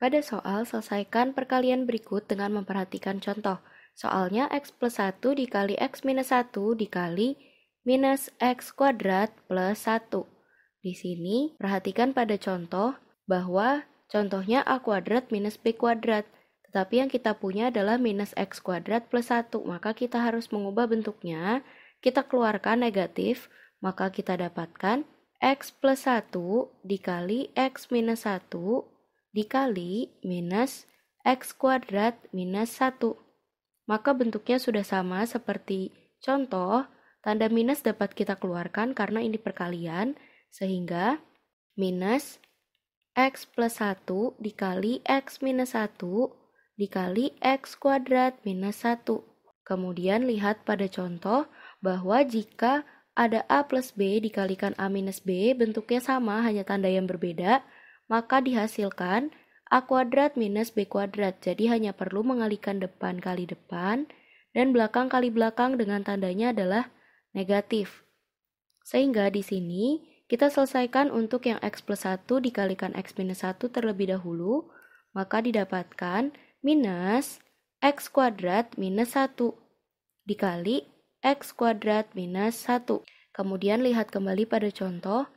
Pada soal, selesaikan perkalian berikut dengan memperhatikan contoh. Soalnya X plus 1 dikali X minus 1 dikali minus X kuadrat plus 1. Di sini, perhatikan pada contoh bahwa contohnya A kuadrat minus B kuadrat. Tetapi yang kita punya adalah minus X kuadrat plus 1. Maka kita harus mengubah bentuknya. Kita keluarkan negatif, maka kita dapatkan X plus 1 dikali X minus 1 dikali minus x kuadrat minus 1. Maka bentuknya sudah sama seperti contoh, tanda minus dapat kita keluarkan karena ini perkalian, sehingga minus x plus 1 dikali x minus 1 dikali x kuadrat minus 1. Kemudian lihat pada contoh bahwa jika ada A plus B dikalikan A minus B bentuknya sama hanya tanda yang berbeda maka dihasilkan A kuadrat minus B kuadrat. Jadi hanya perlu mengalihkan depan kali depan dan belakang kali belakang dengan tandanya adalah negatif. Sehingga di sini kita selesaikan untuk yang X plus 1 dikalikan X minus 1 terlebih dahulu, maka didapatkan minus X kuadrat minus 1 dikali X kuadrat minus 1. Kemudian lihat kembali pada contoh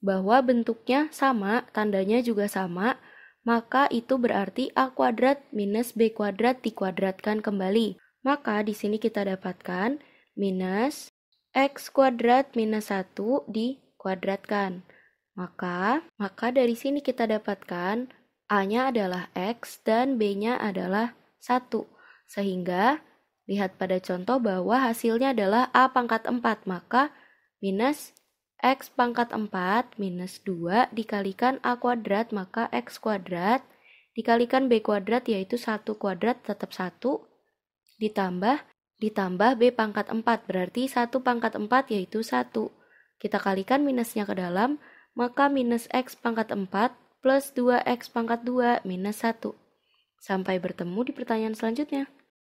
bahwa bentuknya sama, tandanya juga sama, maka itu berarti A kuadrat minus B kuadrat dikuadratkan kembali. Maka di sini kita dapatkan minus X kuadrat minus 1 dikuadratkan. Maka, maka dari sini kita dapatkan A-nya adalah X dan B-nya adalah 1. Sehingga, lihat pada contoh bahwa hasilnya adalah A pangkat 4, maka minus X pangkat 4 minus 2 dikalikan A kuadrat maka X kuadrat dikalikan B kuadrat yaitu 1 kuadrat tetap 1 ditambah ditambah B pangkat 4 berarti 1 pangkat 4 yaitu 1. Kita kalikan minusnya ke dalam maka minus X pangkat 4 plus 2X pangkat 2 minus 1. Sampai bertemu di pertanyaan selanjutnya.